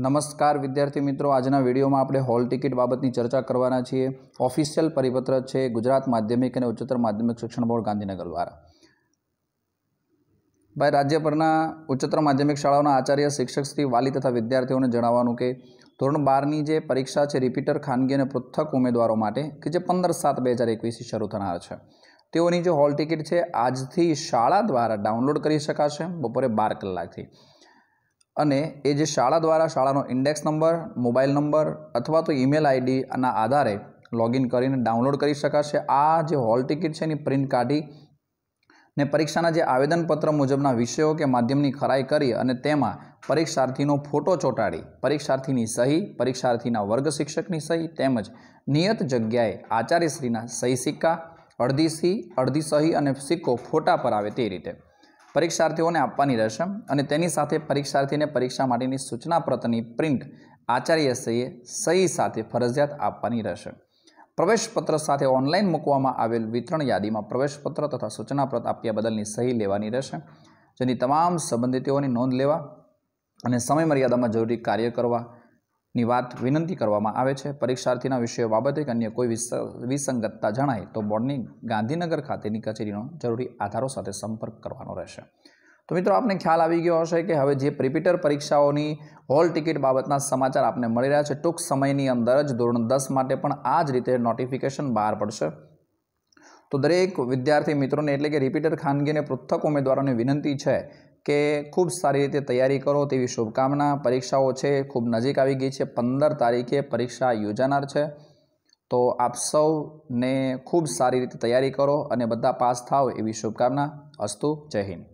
નમસ્કાર વિદ્યાર્થી મિત્રો આજના વિડીયોમાં આપણે હોલ ટિકિટ બાબતની ચર્ચા કરવાના છીએ ઓફિશિયલ પરિપત્ર છે ગુજરાત માધ્યમિક અને ઉચ્ચતર માધ્યમિક શિક્ષણ બોર્ડ ગાંધીનગર દ્વારા ભાઈ રાજ્યભરના ઉચ્ચતર માધ્યમિક શાળાઓના આચાર્ય શિક્ષક શ્રી વાલી તથા વિદ્યાર્થીઓને જણાવવાનું કે ધોરણ બારની જે પરીક્ષા છે રિપીટર ખાનગી અને પૃથક ઉમેદવારો માટે કે જે પંદર સાત બે હજાર એકવીસથી શરૂ થનાર છે તેઓની જે હોલ ટિકિટ છે આજથી શાળા દ્વારા ડાઉનલોડ કરી શકાશે બપોરે બાર કલાકથી અને એ જે શાળા દ્વારા શાળાનો ઇન્ડેક્સ નંબર મોબાઈલ નંબર અથવા તો ઈમેલ આઈડીના આધારે લોગિન કરીને ડાઉનલોડ કરી શકાશે આ જે હોલ ટિકિટ છે એની પ્રિન્ટ કાઢી ને પરીક્ષાના જે આવેદનપત્ર મુજબના વિષયો કે માધ્યમની ખરાઈ કરી અને તેમાં પરીક્ષાર્થીનો ફોટો ચોંટાડી પરીક્ષાર્થીની સહી પરીક્ષાર્થીના વર્ગ શિક્ષકની સહી તેમજ નિયત જગ્યાએ આચાર્યશ્રીના સહી સિક્કા અડધી સી અડધી સહી અને સિક્કો ફોટા પર આવે તે રીતે પરીક્ષાર્થીઓને આપવાની રહેશે અને તેની સાથે પરીક્ષાર્થીને પરીક્ષા માટેની સૂચના પ્રતની પ્રિન્ટ આચાર્યશ્રીએ સહી સાથે ફરજિયાત આપવાની રહેશે પ્રવેશપત્ર સાથે ઓનલાઈન મૂકવામાં આવેલ વિતરણ યાદીમાં પ્રવેશપત્ર તથા સૂચનાપત્ર આપ્યા બદલની સહી લેવાની રહેશે જેની તમામ સંબંધિતોની નોંધ લેવા અને સમયમર્યાદામાં જરૂરી કાર્ય કરવા ની વાત વિનંતી કરવામાં આવે છે પરીક્ષાર્થીના વિષયો બાબતે અન્ય કોઈ વિસંગતતા જણાય તો બોર્ડની ગાંધીનગર ખાતેની કચેરીનો જરૂરી આધારો સાથે સંપર્ક કરવાનો રહેશે તો મિત્રો આપને ખ્યાલ આવી ગયો હશે કે હવે જે પ્રિપિટર પરીક્ષાઓની હોલ ટિકિટ બાબતના સમાચાર આપને મળી રહ્યા છે ટૂંક સમયની અંદર જ ધોરણ દસ માટે પણ આ જ રીતે નોટિફિકેશન બહાર પડશે તો દરેક વિદ્યાર્થી મિત્રોને એટલે કે રિપીટર ખાનગી અને પૃથક ઉમેદવારોને વિનંતી છે કે ખૂબ સારી રીતે તૈયારી કરો તેવી શુભકામના પરીક્ષાઓ છે ખૂબ નજીક આવી ગઈ છે પંદર તારીખે પરીક્ષા યોજાનાર છે તો આપ સૌને ખૂબ સારી રીતે તૈયારી કરો અને બધા પાસ થાવ એવી શુભકામના અસ્તુ જય હિન્દ